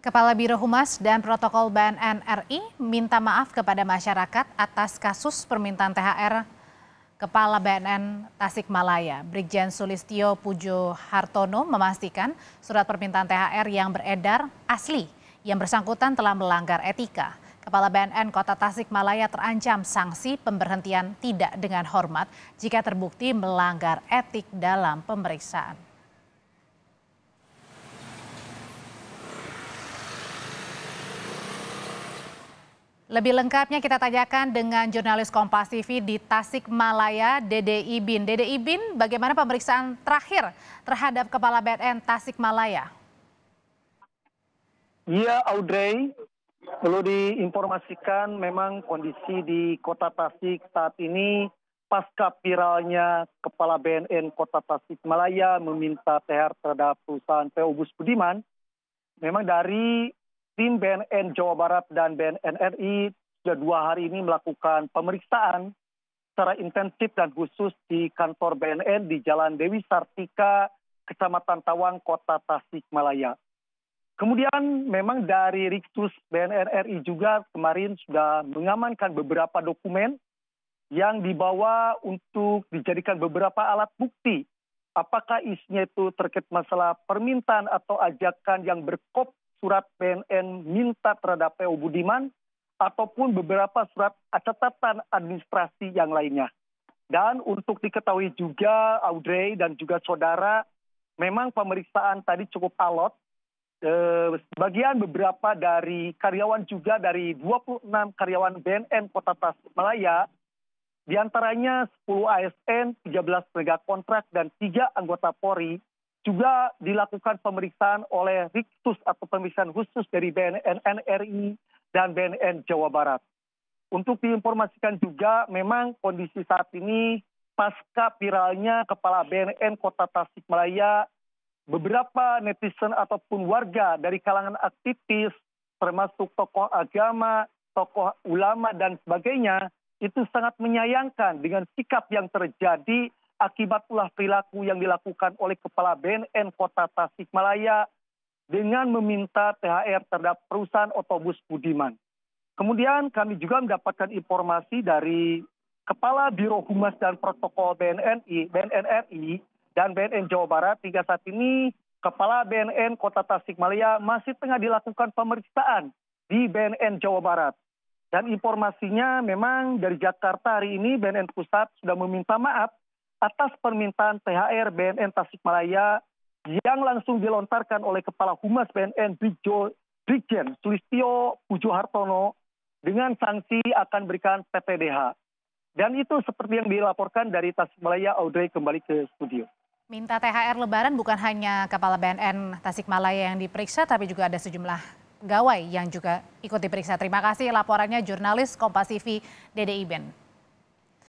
Kepala Biro Humas dan Protokol BNN RI minta maaf kepada masyarakat atas kasus permintaan THR Kepala BNN Tasikmalaya, Brigjen Sulistio Pujo Hartono memastikan surat permintaan THR yang beredar asli yang bersangkutan telah melanggar etika. Kepala BNN Kota Tasikmalaya terancam sanksi pemberhentian tidak dengan hormat jika terbukti melanggar etik dalam pemeriksaan. Lebih lengkapnya kita tanyakan dengan jurnalis Kompas TV di Tasik Malaya, Dede Ibin. Dede Ibin, bagaimana pemeriksaan terakhir terhadap Kepala BNN Tasik Malaya? Iya, Audrey. Perlu diinformasikan memang kondisi di kota Tasik saat ini pasca viralnya Kepala BNN Kota Tasik Malaya meminta THR terhadap perusahaan PO Bus Budiman. Memang dari tim BNN Jawa Barat dan BNN RI sudah dua hari ini melakukan pemeriksaan secara intensif dan khusus di kantor BNN di Jalan Dewi Sartika, Kecamatan Tawang, Kota Tasikmalaya. Kemudian memang dari Riksus BNN RI juga kemarin sudah mengamankan beberapa dokumen yang dibawa untuk dijadikan beberapa alat bukti apakah isinya itu terkait masalah permintaan atau ajakan yang berkop surat PNN minta terhadap PO Budiman ataupun beberapa surat catatan administrasi yang lainnya. Dan untuk diketahui juga Audrey dan juga saudara, memang pemeriksaan tadi cukup alot. Eh, sebagian beberapa dari karyawan juga dari 26 karyawan BNN Kota Tasikmalaya, di antaranya 10 ASN, 13 penegak kontrak, dan 3 anggota Polri juga dilakukan pemeriksaan oleh Riksus atau pemeriksaan khusus dari BNN RI dan BNN Jawa Barat. Untuk diinformasikan juga memang kondisi saat ini pasca viralnya kepala BNN Kota Tasikmalaya beberapa netizen ataupun warga dari kalangan aktivis termasuk tokoh agama, tokoh ulama dan sebagainya itu sangat menyayangkan dengan sikap yang terjadi akibat ulah perilaku yang dilakukan oleh Kepala BNN Kota Tasikmalaya dengan meminta THR terhadap perusahaan otobus Budiman. Kemudian kami juga mendapatkan informasi dari Kepala Biro Humas dan Protokol BNNI, BNNRI dan BNN Jawa Barat hingga saat ini Kepala BNN Kota Tasikmalaya masih tengah dilakukan pemeriksaan di BNN Jawa Barat. Dan informasinya memang dari Jakarta hari ini BNN Pusat sudah meminta maaf atas permintaan THR BNN Tasikmalaya yang langsung dilontarkan oleh Kepala Humas BNN Brigjen Sulistio Pujo Hartono dengan sanksi akan berikan PTDH. Dan itu seperti yang dilaporkan dari Tasikmalaya, Audrey kembali ke studio. Minta THR lebaran bukan hanya Kepala BNN Tasikmalaya yang diperiksa, tapi juga ada sejumlah gawai yang juga ikut diperiksa. Terima kasih laporannya jurnalis Kompas TV Dede Iben.